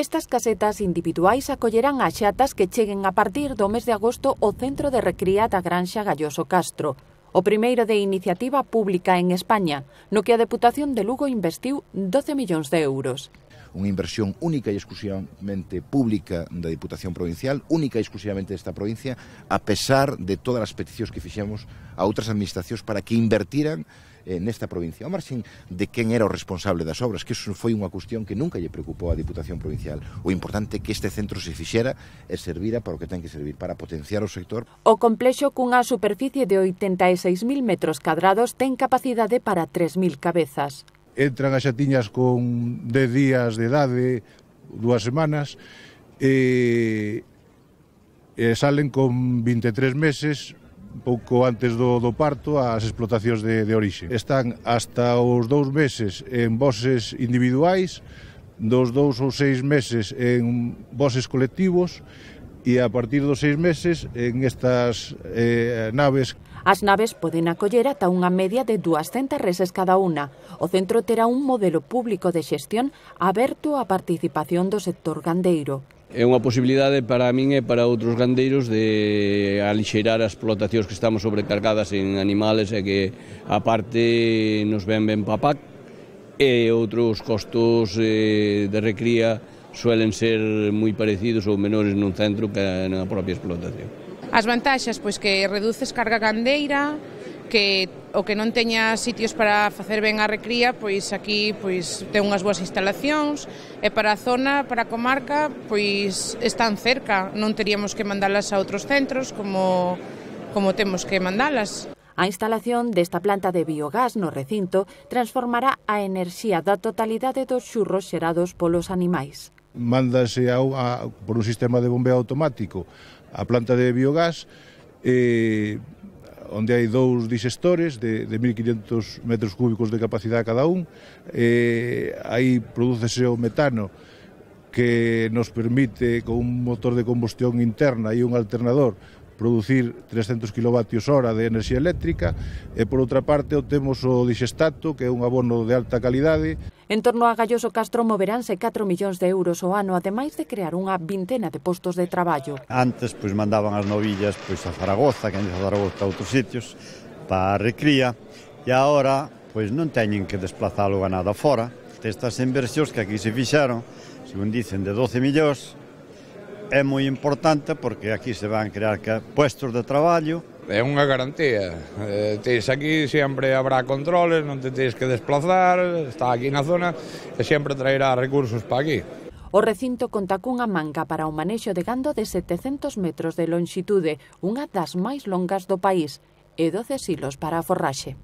Estas casetas individuais acollerán as xatas que cheguen a partir do mes de agosto o Centro de Recría da Granxa Galloso Castro, o primeiro de iniciativa pública en España, no que a Deputación de Lugo investiu 12 millóns de euros unha inversión única e exclusivamente pública da Diputación Provincial, única e exclusivamente desta provincia, a pesar de todas as peticións que fixemos a outras administracións para que invertiran eh, nesta provincia. O marxen de quen era o responsable das obras, que iso foi unha cuestión que nunca lle preocupou a Diputación Provincial. O importante é que este centro se fixera e servira para o que ten que servir, para potenciar o sector. O complexo cunha superficie de 86.000 metros cadrados ten capacidade para 3.000 cabezas. Entran as xatiñas con 10 días de idade, dúas semanas, e, e salen con 23 meses pouco antes do, do parto ás explotacións de, de orixe. Están hasta os dous meses en voces individuais, dos dous ou seis meses en voces colectivos e a partir dos seis meses en estas eh, naves. As naves poden acoller ata unha media de 200 reses cada unha. O centro terá un modelo público de xestión aberto á participación do sector gandeiro. É unha posibilidade para min e para outros gandeiros de alixeirar as explotacións que estamos sobrecargadas en animales e que, aparte, nos ven ben papac e outros costos eh, de recría suelen ser moi parecidos ou menores nun centro que na propia explotación. As vantaxas, pois que reduces carga gandeira, que o que non teña sitios para facer ben a recría, pois aquí pois ten unhas boas instalacións e para a zona, para a comarca, pois están cerca, non teríamos que mandalas a outros centros como como temos que mandalas. A instalación desta planta de biogás no recinto transformará a enerxía da totalidade dos xurros xerados polos animais. Mándase a, a, por un sistema de bombeo automático a planta de biogás e eh, onde hai dous disestores de, de 1.500 metros cúbicos de capacidade cada un, eh, aí produce o metano que nos permite con un motor de combustión interna e un alternador producir 300 kilovatios hora de enerxía eléctrica e por outra parte obtemos o dixestato que é un abono de alta calidade. En torno a Galloso Castro moveránse 4 millóns de euros o ano, ademais de crear unha vintena de postos de traballo. Antes pois mandaban as novillas pois a Zaragoza, que a Zaragoza a outros sitios, para a recría, e agora pois non teñen que desplazar o ganado fora. Estas inversións que aquí se fixaron, según dicen, de 12 millóns, é moi importante porque aquí se van crear puestos de traballo. É unha garantía. Eh, tes aquí, sempre habrá controles, non te tens que desplazar, está aquí na zona e sempre traerá recursos para aquí. O recinto conta cunha manga para o manexo de gando de 700 metros de longitude, unha das máis longas do país, e 12 silos para a forraxe.